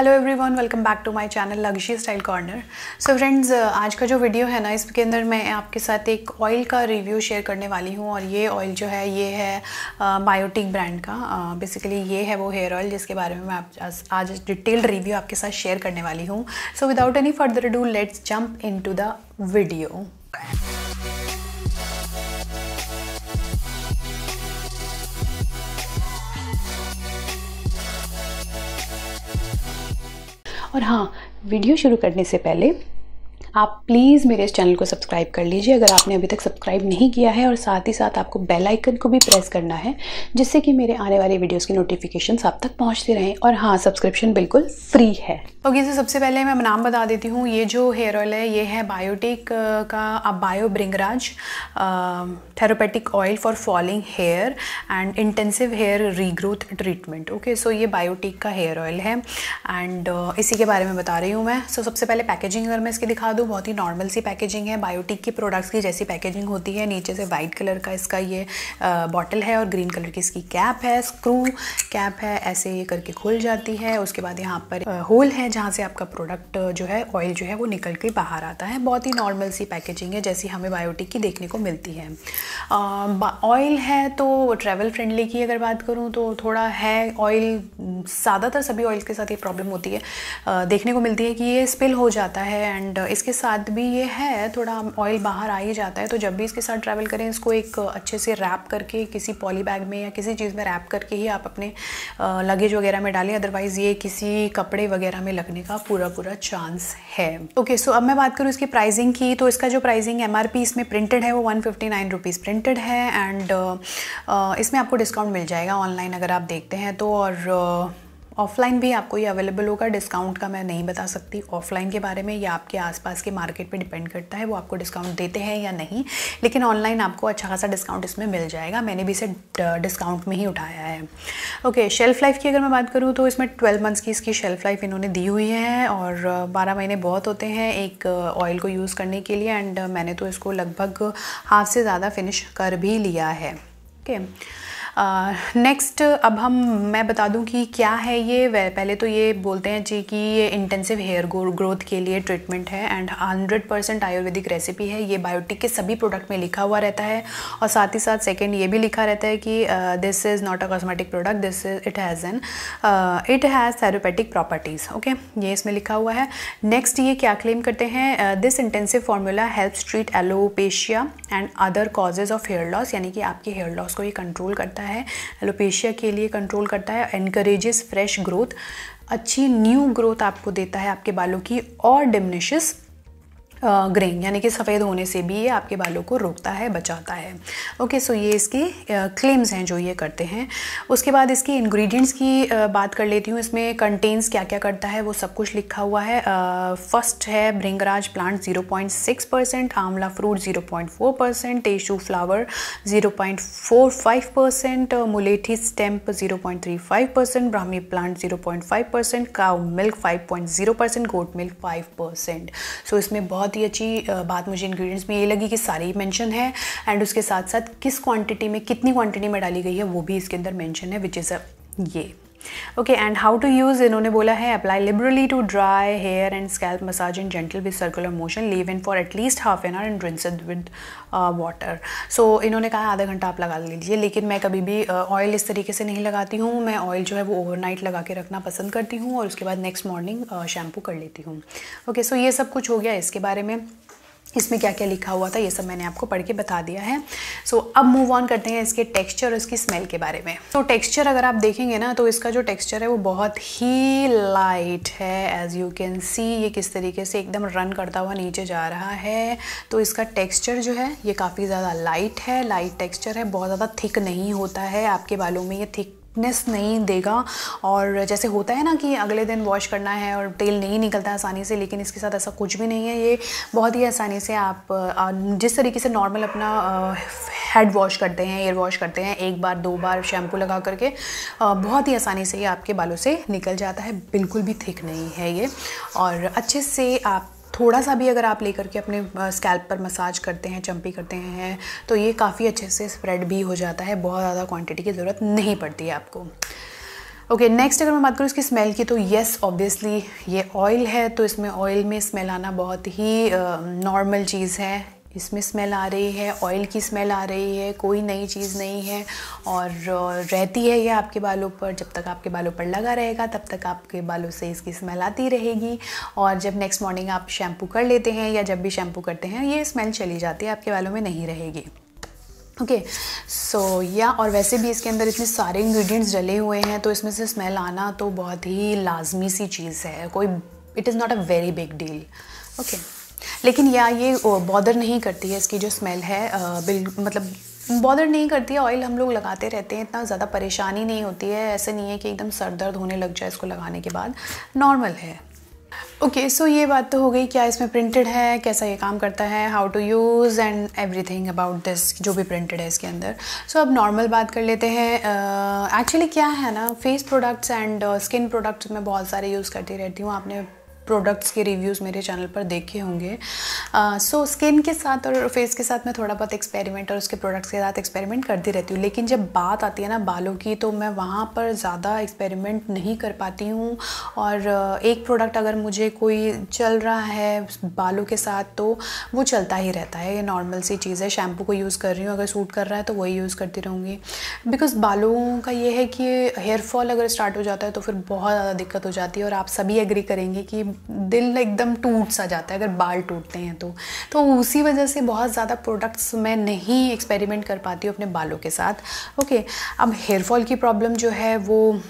Hello everyone welcome back to my channel Luxy style corner so friends आज का जो video है ना इसके अंदर मैं आपके साथ एक ऑयल का रिव्यू शेयर करने वाली हूँ और ये ऑयल जो है ये है बायोटिक uh, ब्रांड का बेसिकली uh, ये है वो हेयर ऑयल जिसके बारे में मैं आप आज डिटेल्ड रिव्यू आपके साथ शेयर करने वाली हूँ so without any further ado let's jump in the video और हाँ वीडियो शुरू करने से पहले आप प्लीज़ मेरे इस चैनल को सब्सक्राइब कर लीजिए अगर आपने अभी तक सब्सक्राइब नहीं किया है और साथ ही साथ आपको बेल आइकन को भी प्रेस करना है जिससे कि मेरे आने वाले वीडियोस की नोटिफिकेशन आप तक पहुंचते रहें और हाँ सब्सक्रिप्शन बिल्कुल फ्री है ओके okay, so सबसे पहले मैं नाम बता देती हूँ ये जो हेयर ऑयल है ये है बायोटिक का अब bio bhringraj therapeutic oil for falling hair and intensive hair regrowth treatment okay so ये बायोटिक का हेयर ऑयल है एंड uh, इसी के बारे में बता रही हूँ मैं सो so, सबसे पहले पैकेजिंग अगर मैं इसकी दिखा दूँ दूँ तो बहुत ही नॉर्मल सी पैकेजिंग है बायोटिक के प्रोडक्ट्स की जैसी पैकेजिंग होती है नीचे से वाइट कलर का इसका ये बॉटल है और ग्रीन कलर की इसकी कैप है स्क्रू कैप है ऐसे ये करके खुल जाती है उसके बाद यहाँ पर होल है जहाँ से आपका प्रोडक्ट जो है ऑयल जो है वो निकल के बाहर आता है बहुत ही नॉर्मल सी पैकेजिंग है जैसी हमें बायोटिक की देखने को मिलती है ऑयल है तो ट्रैवल फ्रेंडली की अगर बात करूँ तो थोड़ा है ऑयल ज़्यादातर सभी ऑयल के साथ ये प्रॉब्लम होती है देखने को मिलती है कि ये स्पिल हो जाता है एंड इसके के साथ भी ये है थोड़ा ऑयल बाहर आ ही जाता है तो जब भी इसके साथ ट्रैवल करें इसको एक अच्छे से रैप करके किसी पॉली बैग में या किसी चीज़ में रैप करके ही आप अपने लगेज वगैरह में डालें अदरवाइज़ ये किसी कपड़े वगैरह में लगने का पूरा पूरा चांस है ओके सो अब मैं बात करूँ इसकी प्राइसिंग की तो इसका जो प्राइसिंग एम इसमें प्रिंटेड है वो वन फिफ्टी प्रिंटेड है एंड इसमें आपको डिस्काउंट मिल जाएगा ऑनलाइन अगर आप देखते हैं तो और uh, ऑफलाइन भी आपको ये अवेलेबल होगा डिस्काउंट का मैं नहीं बता सकती ऑफलाइन के बारे में या आपके आसपास के मार्केट पे डिपेंड करता है वो आपको डिस्काउंट देते हैं या नहीं लेकिन ऑनलाइन आपको अच्छा खासा डिस्काउंट इसमें मिल जाएगा मैंने भी इसे डिस्काउंट में ही उठाया है ओके शेल्फ़ लाइफ की अगर मैं बात करूँ तो इसमें ट्वेल्व मंथ्स की इसकी शेल्फ़ लाइफ इन्होंने दी हुई है और बारह महीने बहुत होते हैं एक ऑयल को यूज़ करने के लिए एंड मैंने तो इसको लगभग हाफ से ज़्यादा फिनिश कर भी लिया है ओके okay. नेक्स्ट अब हम मैं बता दूं कि क्या है ये पहले तो ये बोलते हैं जी कि ये इंटेंसिव हेयर ग्रोथ के लिए ट्रीटमेंट है and hundred percent ayurvedic recipe है ये बायोटिक के सभी प्रोडक्ट में लिखा हुआ रहता है और साथ ही साथ सेकेंड ये भी लिखा रहता है कि this is not a cosmetic product this is it has an it has therapeutic properties okay ये इसमें लिखा हुआ है नेक्स्ट ये क्या क्लेम करते हैं this intensive formula helps treat alopecia and other causes of hair loss यानी कि आपके हेयर लॉस को ये कंट्रोल करता है है एलोपेशिया के लिए कंट्रोल करता है एनकरेजेस फ्रेश ग्रोथ अच्छी न्यू ग्रोथ आपको देता है आपके बालों की और डिमनिशेस ग्रेन यानी कि सफ़ेद होने से भी ये आपके बालों को रोकता है बचाता है ओके सो ये इसकी क्लेम्स हैं जो ये करते हैं उसके बाद इसकी इंग्रेडिएंट्स की बात कर लेती हूँ इसमें कंटेंस क्या क्या करता है वो सब कुछ लिखा हुआ है फर्स्ट है bhringraj plant 0.6 percent amla fruit 0.4 percent tesu flower 0.45 percent mulethi stem 0.35 percent brahmi plant 0.5 percent cow milk 5.0 percent goat milk 5 percent so इसमें बहुत बहुत ही अच्छी बात मुझे इंग्रेडिएंट्स में ये लगी कि सारे ही मेंशन है एंड उसके साथ साथ किस क्वांटिटी में कितनी क्वांटिटी में डाली गई है वो भी इसके अंदर मेंशन है विच इज़ अ ये okay and how to use इन्होंने बोला है apply liberally to dry hair and scalp massage in gentle with circular motion leave in for at least half an hour and rinse it with water so इन्होंने कहा आधा घंटा आप लगा लीजिए लेकिन मैं कभी भी ऑयल uh, इस तरीके से नहीं लगाती हूँ मैं ऑयल जो है वो ओवरनाइट लगा के रखना पसंद करती हूँ और उसके बाद नेक्स्ट मॉर्निंग शैम्पू कर लेती हूँ ओके सो ये सब कुछ हो गया इसके बारे में इसमें क्या क्या लिखा हुआ था ये सब मैंने आपको पढ़ के बता दिया है सो so, अब मूव ऑन करते हैं इसके टेक्सचर और इसकी स्मेल के बारे में तो so, टेक्सचर अगर आप देखेंगे ना तो इसका जो टेक्सचर है वो बहुत ही लाइट है एज़ यू कैन सी ये किस तरीके से एकदम रन करता हुआ नीचे जा रहा है तो इसका टेक्स्चर जो है ये काफ़ी ज़्यादा लाइट है लाइट टेक्स्चर है बहुत ज़्यादा थिक नहीं होता है आपके बालों में ये थिक नेस नहीं देगा और जैसे होता है ना कि अगले दिन वॉश करना है और तेल नहीं निकलता आसानी से लेकिन इसके साथ ऐसा कुछ भी नहीं है ये बहुत ही आसानी से आप जिस तरीके से नॉर्मल अपना हेड वॉश करते हैं एयर वॉश करते हैं एक बार दो बार शैम्पू लगा करके बहुत ही आसानी से ये आपके बालों से निकल जाता है बिल्कुल भी थिक नहीं है ये और अच्छे से आप थोड़ा सा भी अगर आप लेकर के अपने स्कैल्प पर मसाज करते हैं चंपी करते हैं तो ये काफ़ी अच्छे से स्प्रेड भी हो जाता है बहुत ज़्यादा क्वांटिटी की ज़रूरत नहीं पड़ती है आपको ओके okay, नेक्स्ट अगर मैं बात करूँ इसकी स्मेल की तो येस ऑब्वियसली ये ऑयल है तो इसमें ऑयल में स्मेल आना बहुत ही नॉर्मल uh, चीज़ है इसमें स्मेल आ रही है ऑयल की स्मेल आ रही है कोई नई चीज़ नहीं है और रहती है ये आपके बालों पर जब तक आपके बालों पर लगा रहेगा तब तक आपके बालों से इसकी स्मेल आती रहेगी और जब नेक्स्ट मॉर्निंग आप शैम्पू कर लेते हैं या जब भी शैम्पू करते हैं ये स्मेल चली जाती है आपके बालों में नहीं रहेगी ओके सो या और वैसे भी इसके अंदर इतने सारे इंग्रेडिएंट्स डले हुए हैं तो इसमें से स्मेल आना तो बहुत ही लाजमी सी चीज़ है कोई it is not a very big deal okay लेकिन या ये बॉदर नहीं करती है इसकी जो स्मेल है बिल मतलब बॉदर नहीं करती है ऑयल हम लोग लगाते रहते हैं इतना ज़्यादा परेशानी नहीं होती है ऐसे नहीं है कि एकदम सर दर्द होने लग जाए इसको लगाने के बाद नॉर्मल है ओके okay, सो so ये बात तो हो गई क्या इसमें प्रिंटेड है कैसा ये काम करता है how to use and everything about this जो भी प्रिंटेड है इसके अंदर सो so, अब नॉर्मल बात कर लेते हैं एक्चुअली uh, क्या है ना face products and skin products मैं बहुत सारे यूज़ करती रहती हूँ आपने प्रोडक्ट्स के रिव्यूज़ मेरे चैनल पर देखे होंगे सो uh, स्किन के साथ और फेस के साथ मैं थोड़ा बहुत एक्सपेरिमेंट और उसके प्रोडक्ट्स के साथ एक्सपेरिमेंट करती रहती हूँ लेकिन जब बात आती है ना बालों की तो मैं वहाँ पर ज़्यादा एक्सपेरिमेंट नहीं कर पाती हूँ और uh, एक प्रोडक्ट अगर मुझे कोई चल रहा है बालों के साथ तो वो चलता ही रहता है ये नॉर्मल सी चीज़ है शैम्पू को यूज़ कर रही हूँ अगर सूट कर रहा है तो वही यूज़ करती रहूँगी बिकॉज बालों का ये है कि हेयर फॉल अगर स्टार्ट हो जाता है तो फिर बहुत ज़्यादा दिक्कत हो जाती है और आप सभी एग्री करेंगे कि दिल एकदम टूट सा जाता है अगर बाल टूटते हैं तो तो उसी वजह से बहुत ज़्यादा प्रोडक्ट्स मैं नहीं एक्सपेरिमेंट कर पाती हूँ अपने बालों के साथ ओके अब हेयर फॉल की प्रॉब्लम जो है वो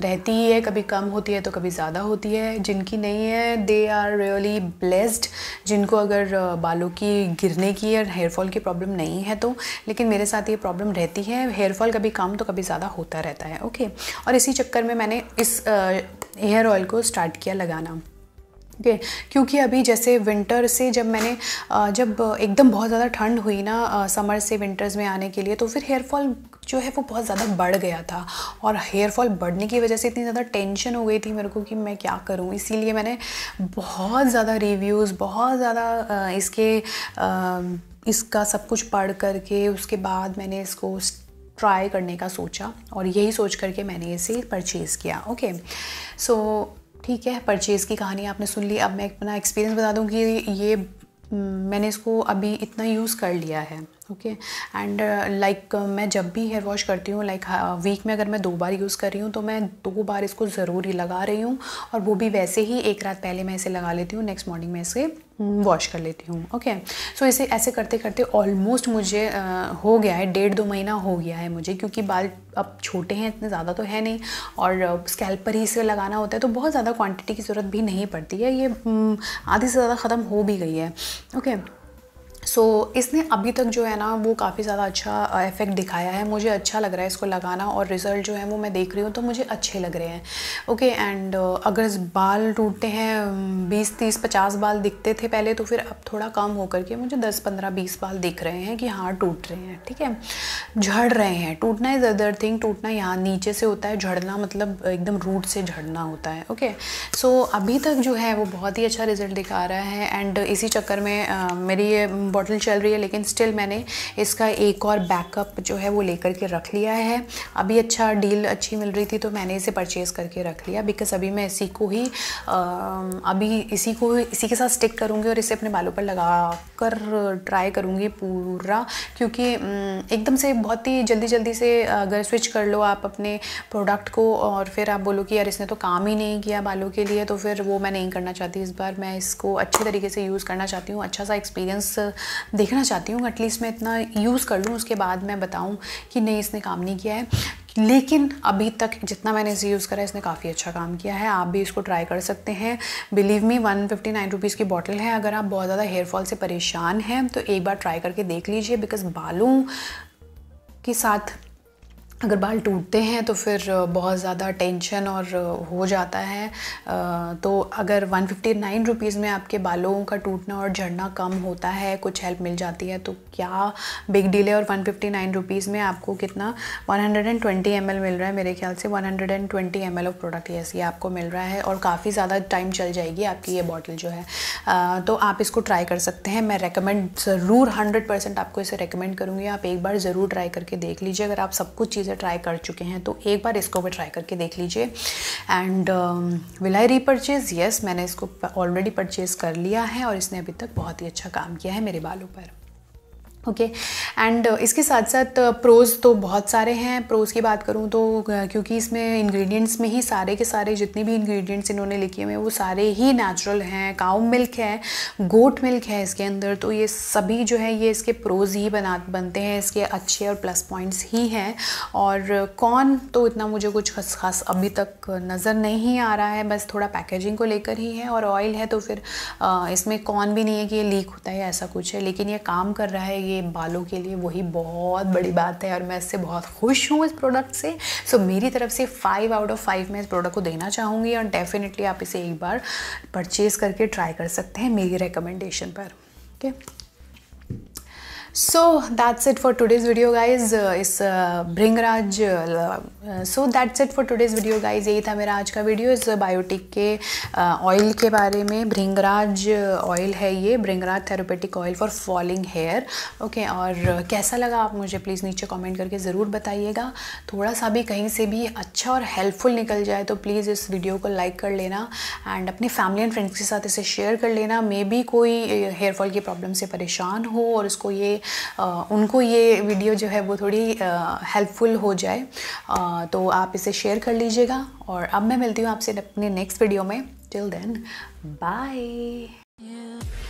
रहती ही है कभी कम होती है तो कभी ज़्यादा होती है जिनकी नहीं है दे आर रियली ब्लेस्ड जिनको अगर बालों की गिरने की या हेयरफॉल की प्रॉब्लम नहीं है तो लेकिन मेरे साथ ये प्रॉब्लम रहती है हेयरफॉल कभी कम तो कभी ज़्यादा होता रहता है ओके और इसी चक्कर में मैंने इस हेयर ऑयल को स्टार्ट किया लगाना ओके okay. क्योंकि अभी जैसे विंटर से जब मैंने जब एकदम बहुत ज़्यादा ठंड हुई ना समर से विंटर्स में आने के लिए तो फिर हेयर फॉल जो है वो बहुत ज़्यादा बढ़ गया था और हेयर फॉल बढ़ने की वजह से इतनी ज़्यादा टेंशन हो गई थी मेरे को कि मैं क्या करूँ इसीलिए मैंने बहुत ज़्यादा रिव्यूज़ बहुत ज़्यादा इसके इसका सब कुछ पढ़ करके उसके बाद मैंने इसको ट्राई करने का सोचा और यही सोच करके मैंने इसे परचेज़ किया ओके सो ठीक है परचेज़ की कहानी आपने सुन ली अब मैं अपना एक्सपीरियंस बता दूँ कि ये मैंने इसको अभी इतना यूज़ कर लिया है ओके एंड लाइक मैं जब भी हेयर वॉश करती हूँ लाइक हाँ, वीक में अगर मैं दो बार यूज़ कर रही हूँ तो मैं दो बार इसको ज़रूर ही लगा रही हूँ और वो भी वैसे ही एक रात पहले मैं इसे लगा लेती हूँ नेक्स्ट मॉर्निंग में इसे वॉश mm, कर लेती हूँ ओके सो इसे ऐसे करते करते ऑलमोस्ट मुझे आ, uh, हो गया है डेढ़ दो महीना हो गया है मुझे क्योंकि बाल अब छोटे हैं इतने ज़्यादा तो है नहीं और स्कैल्प uh, पर ही इसे लगाना होता है तो बहुत ज़्यादा क्वांटिटी की ज़रूरत भी नहीं पड़ती है ये mm, आधी से ज़्यादा ख़त्म हो भी गई है ओके okay. सो so, इसने अभी तक जो है ना वो काफ़ी ज़्यादा अच्छा इफेक्ट दिखाया है मुझे अच्छा लग रहा है इसको लगाना और रिज़ल्ट जो है वो मैं देख रही हूँ तो मुझे अच्छे लग रहे हैं ओके okay, एंड अगर बाल टूटते हैं बीस तीस पचास बाल दिखते थे पहले तो फिर अब थोड़ा कम हो करके मुझे दस पंद्रह बीस बाल दिख रहे हैं कि हाँ टूट रहे हैं ठीक है झड़ रहे हैं टूटना इज़ अदर थिंग टूटना यहाँ नीचे से होता है झड़ना मतलब एकदम रूट से झड़ना होता है ओके okay? सो so, अभी तक जो है वो बहुत ही अच्छा रिज़ल्ट दिखा रहा है एंड इसी चक्कर में मेरी ये बॉटल चल रही है लेकिन स्टिल मैंने इसका एक और बैकअप जो है वो लेकर के रख लिया है अभी अच्छा डील अच्छी मिल रही थी तो मैंने इसे परचेज़ करके रख लिया बिकॉज अभी मैं इसी को ही आ, अभी इसी को इसी के साथ स्टिक करूँगी और इसे अपने बालों पर लगा कर ट्राई करूँगी पूरा क्योंकि एकदम से बहुत ही जल्दी जल्दी से अगर स्विच कर लो आप अपने प्रोडक्ट को और फिर आप बोलो कि यार इसने तो काम ही नहीं किया बालों के लिए तो फिर वो मैं नहीं करना चाहती इस बार मैं इसको अच्छे तरीके से यूज़ करना चाहती हूँ अच्छा सा एक्सपीरियंस देखना चाहती हूँ एटलीस्ट मैं इतना यूज़ कर लूँ उसके बाद मैं बताऊँ कि नहीं इसने काम नहीं किया है लेकिन अभी तक जितना मैंने इसे यूज़ करा इसने काफ़ी अच्छा काम किया है आप भी इसको ट्राई कर सकते हैं believe me one fifty nine rupees की बॉटल है अगर आप बहुत ज़्यादा हेयर फॉल से परेशान हैं तो एक बार ट्राई करके देख लीजिए बिकॉज़ बालों के साथ अगर बाल टूटते हैं तो फिर बहुत ज़्यादा टेंशन और हो जाता है तो अगर 159 फिफ्टी में आपके बालों का टूटना और झड़ना कम होता है कुछ हेल्प मिल जाती है तो क्या बिग डील है और 159 फिफ्टी में आपको कितना 120 ml मिल रहा है मेरे ख्याल से 120 ml ऑफ प्रोडक्ट ये आपको मिल रहा है और काफ़ी ज़्यादा टाइम चल जाएगी आपकी ये बॉटल जो है तो आप इसको ट्राई कर सकते हैं मैं रेकमेंड ज़रूर हंड्रेड आपको इसे रिकमेंड करूँगी आप एक बार ज़रूर ट्राई करके देख लीजिए अगर आप सब कुछ चीज़ें ट्राई कर चुके हैं तो एक बार इसको भी ट्राई करके देख लीजिए and will I repurchase yes मैंने इसको ऑलरेडी परचेज़ कर लिया है और इसने अभी तक बहुत ही अच्छा काम किया है मेरे बालों पर ओके okay. एंड uh, इसके साथ साथ प्रोज़ तो बहुत सारे हैं प्रोज़ की बात करूँ तो uh, क्योंकि इसमें इंग्रेडिएंट्स में ही सारे के सारे जितने भी इंग्रेडिएंट्स इन्होंने लिखे हुए हैं वो सारे ही नेचुरल हैं काउ मिल्क है गोट मिल्क है इसके अंदर तो ये सभी जो है ये इसके प्रोज़ ही बना बनते हैं इसके अच्छे और प्लस पॉइंट्स ही हैं और कॉर्न uh, तो इतना मुझे कुछ खास खास अभी तक नज़र नहीं आ रहा है बस थोड़ा पैकेजिंग को लेकर ही है और ऑयल है तो फिर इसमें कॉर्न भी नहीं है कि ये लीक होता है ऐसा कुछ है लेकिन ये काम कर रहा है लिए बालों के लिए वही बहुत बड़ी बात है और मैं इससे बहुत खुश हूँ इस प्रोडक्ट से सो so, मेरी तरफ से फाइव आउट ऑफ फाइव मैं इस प्रोडक्ट को देना चाहूँगी और डेफिनेटली आप इसे एक बार परचेज़ करके ट्राई कर सकते हैं मेरी रिकमेंडेशन पर okay okay? So that's it for today's video guys इस bhringraj so that's it for today's video guys यही था मेरा आज का वीडियो इस बायोटिक के ऑयल uh, के बारे में भृंगराज ऑयल uh, है ये bhringraj therapeutic oil for falling hair okay और uh, कैसा लगा आप मुझे प्लीज़ नीचे कमेंट करके ज़रूर बताइएगा थोड़ा सा भी कहीं से भी अच्छा और हेल्पफुल निकल जाए तो प्लीज़ इस वीडियो को लाइक कर लेना एंड अपने फैमिली एंड फ्रेंड्स के साथ इसे शेयर कर लेना मे बी कोई हेयर फॉल की प्रॉब्लम से परेशान हो और उसको ये उनको ये वीडियो जो है वो थोड़ी हेल्पफुल हो जाए तो आप इसे शेयर कर लीजिएगा और अब मैं मिलती हूँ आपसे अपने नेक्स्ट वीडियो में टिल देन बाय